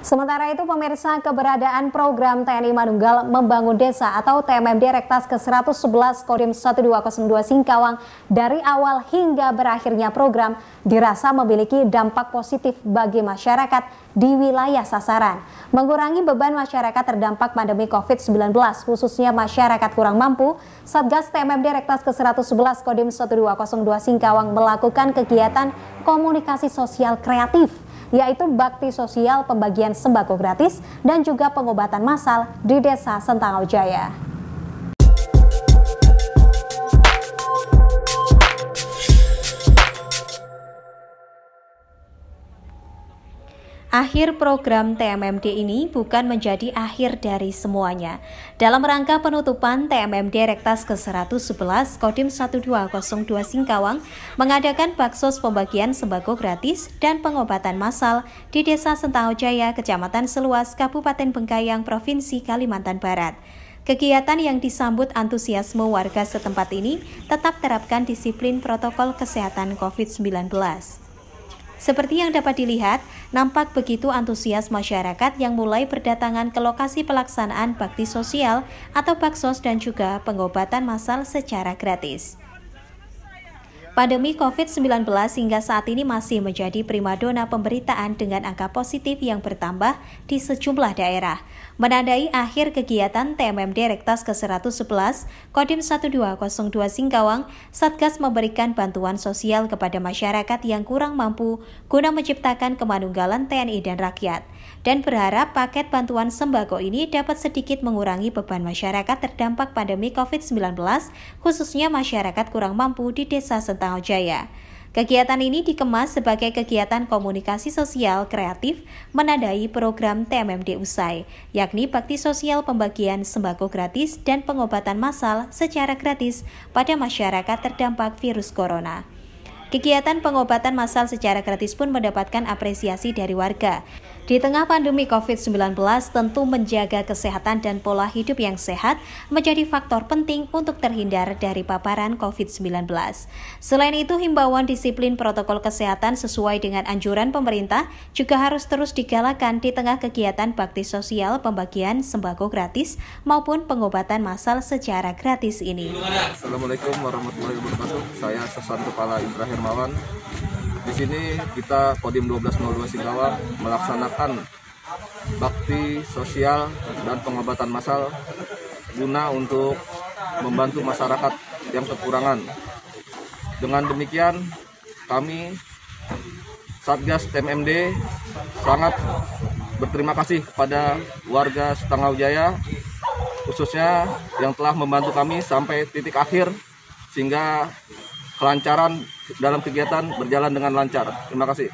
Sementara itu pemirsa keberadaan program TNI Manunggal Membangun Desa atau TMMD Rektas ke-111 Kodim 1202 Singkawang dari awal hingga berakhirnya program dirasa memiliki dampak positif bagi masyarakat di wilayah sasaran. Mengurangi beban masyarakat terdampak pandemi COVID-19 khususnya masyarakat kurang mampu, Satgas TMMD Rektas ke-111 Kodim 1202 Singkawang melakukan kegiatan komunikasi sosial kreatif yaitu bakti sosial pembagian sembako gratis dan juga pengobatan massal di Desa Sentangau Jaya. Akhir program TMMD ini bukan menjadi akhir dari semuanya. Dalam rangka penutupan TMMD Rektas ke-111 Kodim 1202 Singkawang mengadakan baksos pembagian sembako gratis dan pengobatan massal di Desa Sentau Jaya, Kecamatan Seluas, Kabupaten Bengkayang, Provinsi Kalimantan Barat. Kegiatan yang disambut antusiasme warga setempat ini tetap terapkan disiplin protokol kesehatan COVID-19. Seperti yang dapat dilihat, nampak begitu antusias masyarakat yang mulai berdatangan ke lokasi pelaksanaan bakti sosial atau baksos dan juga pengobatan massal secara gratis. Pandemi COVID-19 hingga saat ini masih menjadi primadona pemberitaan dengan angka positif yang bertambah di sejumlah daerah. Menandai akhir kegiatan TMMD Rektas ke-111, Kodim 1202 Singkawang, Satgas memberikan bantuan sosial kepada masyarakat yang kurang mampu guna menciptakan kemanunggalan TNI dan rakyat, dan berharap paket bantuan sembako ini dapat sedikit mengurangi beban masyarakat terdampak pandemi COVID-19, khususnya masyarakat kurang mampu di Desa Sentangojaya. Jaya. Kegiatan ini dikemas sebagai kegiatan komunikasi sosial kreatif menandai program TMMD Usai, yakni bakti sosial pembagian sembako gratis dan pengobatan massal secara gratis pada masyarakat terdampak virus corona. Kegiatan pengobatan massal secara gratis pun mendapatkan apresiasi dari warga. Di tengah pandemi COVID-19, tentu menjaga kesehatan dan pola hidup yang sehat menjadi faktor penting untuk terhindar dari paparan COVID-19. Selain itu, himbauan disiplin protokol kesehatan sesuai dengan anjuran pemerintah juga harus terus digalakan di tengah kegiatan bakti sosial pembagian sembako gratis maupun pengobatan massal secara gratis ini. Assalamualaikum warahmatullahi wabarakatuh. Saya Sesan Kepala Indra Hermawan, di sini kita Kodim 1202 Singkawang melaksanakan bakti sosial dan pengobatan massal guna untuk membantu masyarakat yang kekurangan. Dengan demikian, kami Satgas TMMD sangat berterima kasih kepada warga setengah Jaya khususnya yang telah membantu kami sampai titik akhir sehingga kelancaran dalam kegiatan berjalan dengan lancar. Terima kasih.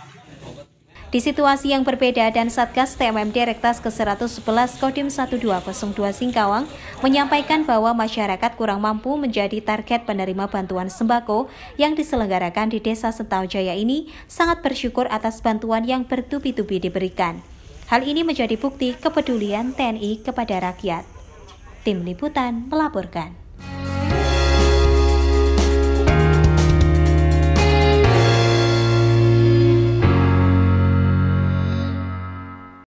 Di situasi yang berbeda dan Satgas TMM Direktas ke-111 Kodim 1202 Singkawang menyampaikan bahwa masyarakat kurang mampu menjadi target penerima bantuan sembako yang diselenggarakan di Desa Sentau Jaya ini sangat bersyukur atas bantuan yang bertubi-tubi diberikan. Hal ini menjadi bukti kepedulian TNI kepada rakyat. Tim Liputan melaporkan.